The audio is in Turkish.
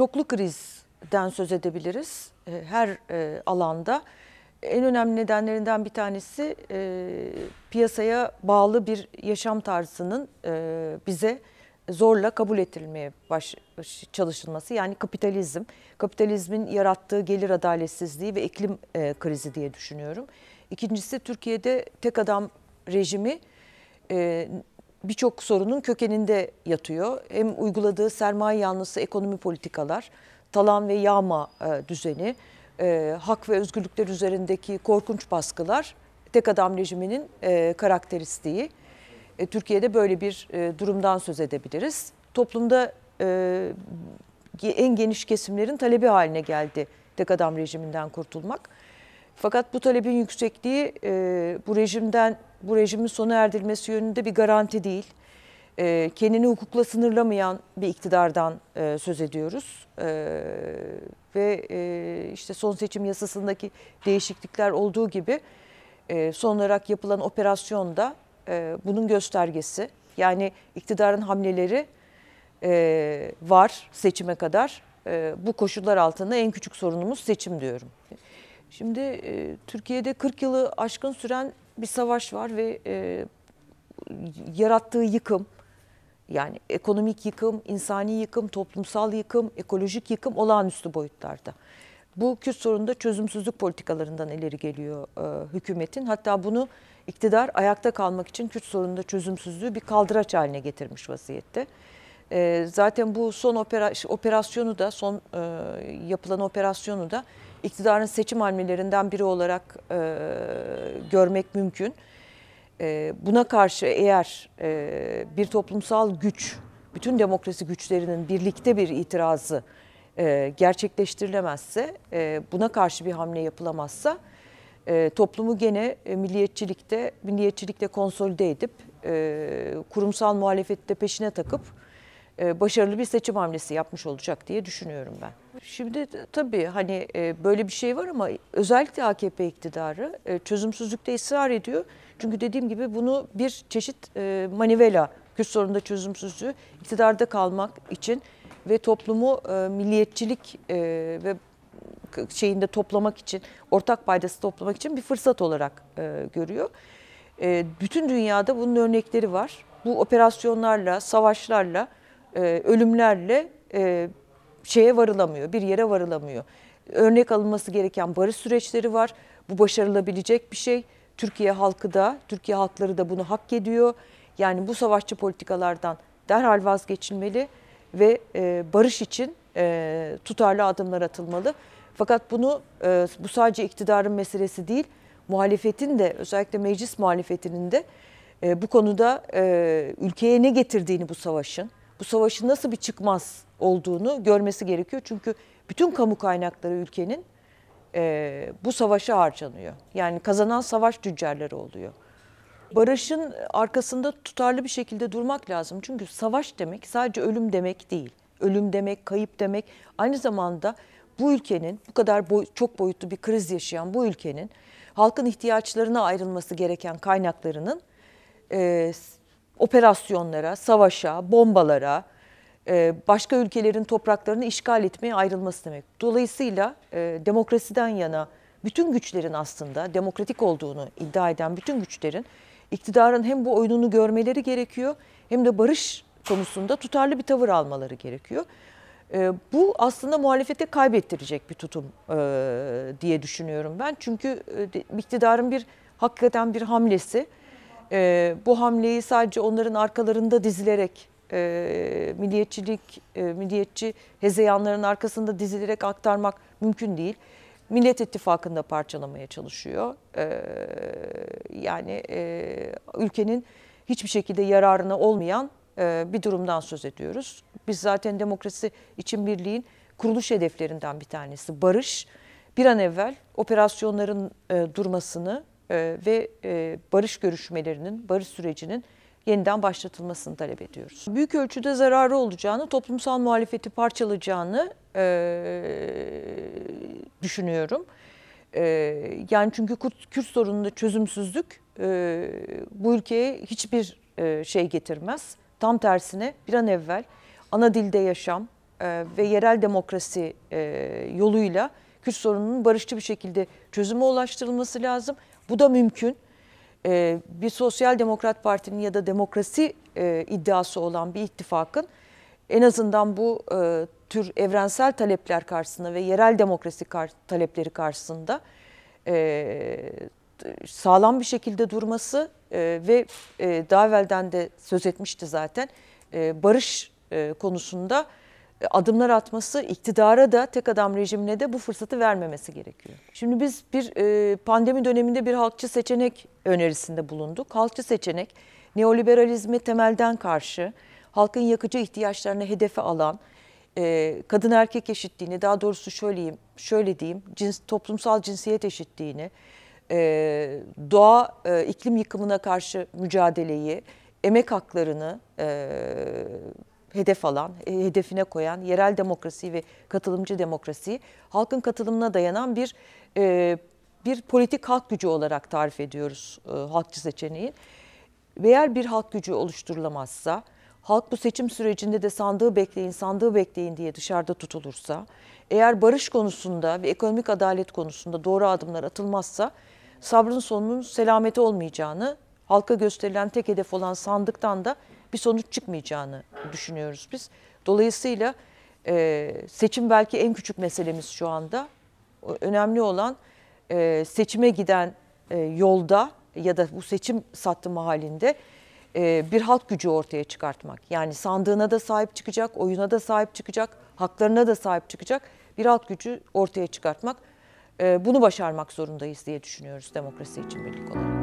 çoklu krizden söz edebiliriz e, her e, alanda. En önemli nedenlerinden bir tanesi e, piyasaya bağlı bir yaşam tarzının bize zorla kabul ettirilmeye baş, çalışılması yani kapitalizm, kapitalizmin yarattığı gelir adaletsizliği ve iklim krizi diye düşünüyorum. İkincisi Türkiye'de tek adam rejimi birçok sorunun kökeninde yatıyor. Hem uyguladığı sermaye yanlısı ekonomi politikalar, talan ve yağma e, düzeni, e, hak ve özgürlükler üzerindeki korkunç baskılar tek adam rejiminin e, karakteristiği. Türkiye'de böyle bir durumdan söz edebiliriz. Toplumda en geniş kesimlerin talebi haline geldi tek adam rejiminden kurtulmak. Fakat bu talebin yüksekliği e, bu rejimden bu rejimin sona erdirilmesi yönünde bir garanti değil. E, kendini hukukla sınırlamayan bir iktidardan e, söz ediyoruz. E, ve e, işte son seçim yasasındaki değişiklikler olduğu gibi e, son olarak yapılan operasyon da e, bunun göstergesi. Yani iktidarın hamleleri e, var seçime kadar. E, bu koşullar altında en küçük sorunumuz seçim diyorum. Şimdi e, Türkiye'de 40 yılı aşkın süren bir savaş var ve e, yarattığı yıkım, yani ekonomik yıkım, insani yıkım, toplumsal yıkım, ekolojik yıkım olağanüstü boyutlarda. Bu Kürt sorununda çözümsüzlük politikalarından ileri geliyor e, hükümetin. Hatta bunu iktidar ayakta kalmak için Kürt sorununda çözümsüzlüğü bir kaldıraç haline getirmiş vaziyette. E, zaten bu son opera, operasyonu da, son e, yapılan operasyonu da iktidarın seçim hamlelerinden biri olarak e, görmek mümkün. E, buna karşı eğer e, bir toplumsal güç, bütün demokrasi güçlerinin birlikte bir itirazı e, gerçekleştirilemezse, e, buna karşı bir hamle yapılamazsa, e, toplumu gene e, milliyetçilikte, milliyetçilikte konsolide edip, e, kurumsal muhalefette peşine takıp, e, başarılı bir seçim hamlesi yapmış olacak diye düşünüyorum ben. Şimdi tabii hani e, böyle bir şey var ama özellikle AKP iktidarı e, çözümsüzlükte ısrar ediyor. Çünkü dediğim gibi bunu bir çeşit manivela, Kürt sorununda çözümsüzlüğü iktidarda kalmak için ve toplumu milliyetçilik ve şeyinde toplamak için, ortak paydası toplamak için bir fırsat olarak görüyor. Bütün dünyada bunun örnekleri var. Bu operasyonlarla, savaşlarla e, ölümlerle e, şeye varılamıyor, bir yere varılamıyor. Örnek alınması gereken barış süreçleri var. Bu başarılabilecek bir şey. Türkiye halkı da, Türkiye halkları da bunu hak ediyor. Yani bu savaşçı politikalardan derhal vazgeçilmeli ve e, barış için e, tutarlı adımlar atılmalı. Fakat bunu e, bu sadece iktidarın meselesi değil, muhalefetin de özellikle meclis muhalefetinin de e, bu konuda e, ülkeye ne getirdiğini bu savaşın, bu savaşın nasıl bir çıkmaz olduğunu görmesi gerekiyor. Çünkü bütün kamu kaynakları ülkenin e, bu savaşa harcanıyor. Yani kazanan savaş tüccarları oluyor. Barışın arkasında tutarlı bir şekilde durmak lazım. Çünkü savaş demek sadece ölüm demek değil. Ölüm demek, kayıp demek. Aynı zamanda bu ülkenin bu kadar boy, çok boyutlu bir kriz yaşayan bu ülkenin halkın ihtiyaçlarına ayrılması gereken kaynaklarının e, operasyonlara, savaşa, bombalara, e, başka ülkelerin topraklarını işgal etmeye ayrılması demek. Dolayısıyla e, demokrasiden yana bütün güçlerin aslında demokratik olduğunu iddia eden bütün güçlerin iktidarın hem bu oyununu görmeleri gerekiyor hem de barış konusunda tutarlı bir tavır almaları gerekiyor. E, bu aslında muhalefete kaybettirecek bir tutum diye düşünüyorum ben. Çünkü iktidarın bir hakikaten bir hamlesi e, bu hamleyi sadece onların arkalarında dizilerek e, milliyetçilik, e, milliyetçi hezeyanların arkasında dizilerek aktarmak mümkün değil. Millet İttifakı'nı parçalamaya çalışıyor. E, yani e, ülkenin hiçbir şekilde yararına olmayan e, bir durumdan söz ediyoruz. Biz zaten demokrasi için birliğin kuruluş hedeflerinden bir tanesi barış. Bir an evvel operasyonların e, durmasını ee, ve e, barış görüşmelerinin, barış sürecinin yeniden başlatılmasını talep ediyoruz. Büyük ölçüde zararı olacağını, toplumsal muhalefeti parçalayacağını e, düşünüyorum. E, yani çünkü Kürt, Kürt sorununda çözümsüzlük e, bu ülkeye hiçbir e, şey getirmez. Tam tersine bir an evvel ana dilde yaşam e, ve yerel demokrasi e, yoluyla Kürt sorununun barışçı bir şekilde çözüme ulaştırılması lazım. Bu da mümkün. E, bir Sosyal Demokrat Parti'nin ya da demokrasi e, iddiası olan bir ittifakın en azından bu e, tür evrensel talepler karşısında ve yerel demokrasi kar talepleri karşısında e, sağlam bir şekilde durması e, ve e, daha evvelden de söz etmişti zaten e, barış e, konusunda adımlar atması, iktidara da tek adam rejimine de bu fırsatı vermemesi gerekiyor. Şimdi biz bir e, pandemi döneminde bir halkçı seçenek önerisinde bulunduk. Halkçı seçenek neoliberalizmi temelden karşı, halkın yakıcı ihtiyaçlarını hedefe alan, e, kadın erkek eşitliğini, daha doğrusu söyleyeyim şöyle diyeyim, cins, toplumsal cinsiyet eşitliğini, e, doğa e, iklim yıkımına karşı mücadeleyi, emek haklarını, e, hedef alan, e, hedefine koyan yerel demokrasi ve katılımcı demokrasiyi halkın katılımına dayanan bir e, bir politik halk gücü olarak tarif ediyoruz e, halkçı seçeneği. Eğer bir halk gücü oluşturulamazsa, halk bu seçim sürecinde de sandığı bekleyin, sandığı bekleyin diye dışarıda tutulursa, eğer barış konusunda ve ekonomik adalet konusunda doğru adımlar atılmazsa sabrın sonunun selameti olmayacağını, halka gösterilen tek hedef olan sandıktan da bir sonuç çıkmayacağını düşünüyoruz biz. Dolayısıyla e, seçim belki en küçük meselemiz şu anda. Önemli olan e, seçime giden e, yolda ya da bu seçim sattımı halinde e, bir halk gücü ortaya çıkartmak. Yani sandığına da sahip çıkacak, oyuna da sahip çıkacak, haklarına da sahip çıkacak bir halk gücü ortaya çıkartmak. E, bunu başarmak zorundayız diye düşünüyoruz demokrasi için birlik olarak.